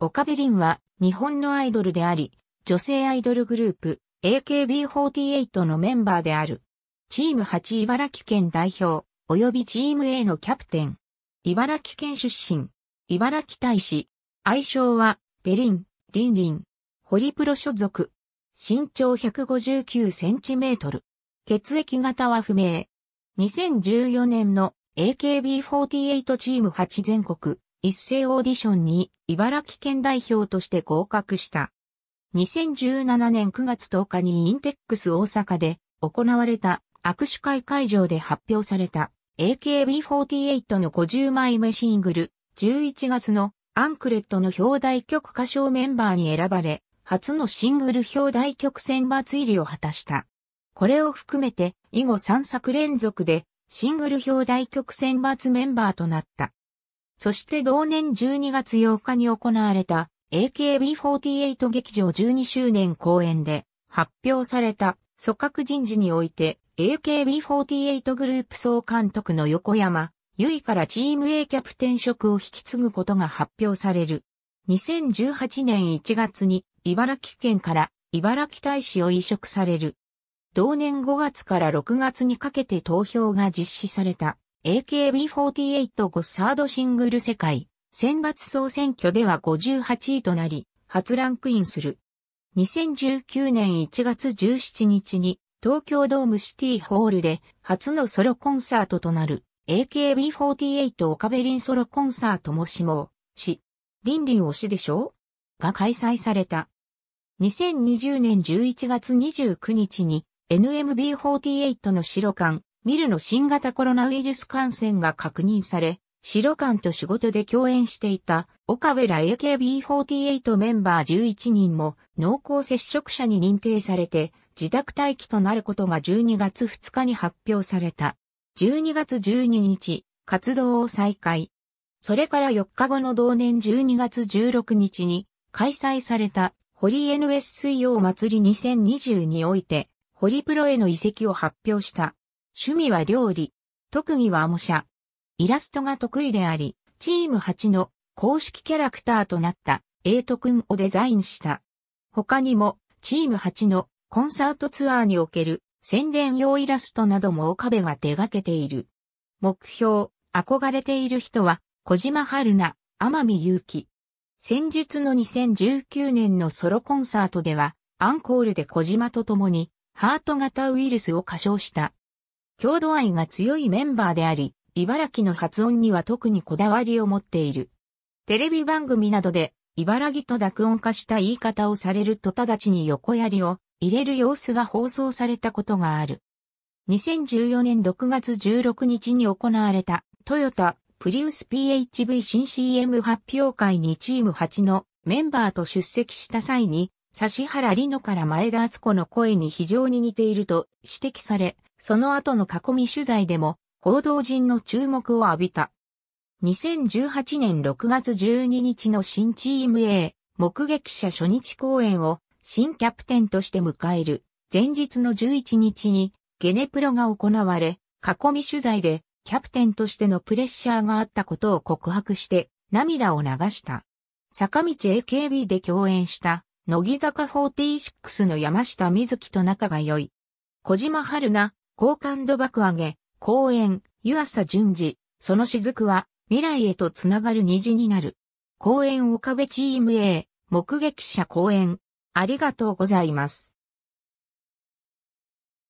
岡部凛は日本のアイドルであり、女性アイドルグループ AKB48 のメンバーである。チーム8茨城県代表、及びチーム A のキャプテン。茨城県出身。茨城大使。愛称は、ベリン、リンリン。ホリプロ所属。身長159センチメートル。血液型は不明。2014年の AKB48 チーム8全国一斉オーディションに茨城県代表として合格した。2017年9月10日にインテックス大阪で行われた握手会会場で発表された AKB48 の50枚目シングル11月のアンクレットの表題曲歌唱メンバーに選ばれ、初のシングル表題曲選抜入りを果たした。これを含めて以後3作連続でシングル表題曲選抜メンバーとなった。そして同年12月8日に行われた AKB48 劇場12周年公演で発表された組閣人事において AKB48 グループ総監督の横山、ゆいからチーム A キャプテン職を引き継ぐことが発表される。2018年1月に茨城県から茨城大使を移植される。同年5月から6月にかけて投票が実施された AKB48 ゴサードシングル世界選抜総選挙では58位となり、初ランクインする。2019年1月17日に東京ドームシティホールで初のソロコンサートとなる AKB48 岡部林ソロコンサートもしもし、リン推しでしょが開催された。2020年11月29日に NMB48 の白館ミルの新型コロナウイルス感染が確認され、白館と仕事で共演していた岡部ら AKB48 メンバー11人も濃厚接触者に認定されて自宅待機となることが12月2日に発表された。12月12日、活動を再開。それから4日後の同年12月16日に開催された堀 NS 水曜祭り2020において、堀プロへの移籍を発表した。趣味は料理、特技は模写。イラストが得意であり、チーム8の公式キャラクターとなったエイトんをデザインした。他にも、チーム8のコンサートツアーにおける宣伝用イラストなども岡部が手掛けている。目標、憧れている人は、小島春菜、天海祐希。先日の2019年のソロコンサートでは、アンコールで小島と共に、ハート型ウイルスを歌唱した。郷土愛が強いメンバーであり、茨城の発音には特にこだわりを持っている。テレビ番組などで、茨城と濁音化した言い方をされると直ちに横槍を入れる様子が放送されたことがある。2014年6月16日に行われたトヨタプリウス PHV 新 CM 発表会にチーム8のメンバーと出席した際に、指原里乃から前田敦子の声に非常に似ていると指摘され、その後の囲み取材でも報道陣の注目を浴びた。2018年6月12日の新チーム A 目撃者初日公演を新キャプテンとして迎える前日の11日にゲネプロが行われ、囲み取材でキャプテンとしてのプレッシャーがあったことを告白して涙を流した。坂道 AKB で共演した乃木坂46の山下瑞希と仲が良い。小島春菜、好感度爆上げ、公園、湯浅淳二、その雫は、未来へとつながる虹になる。公園岡部チーム A、目撃者公園。ありがとうございます。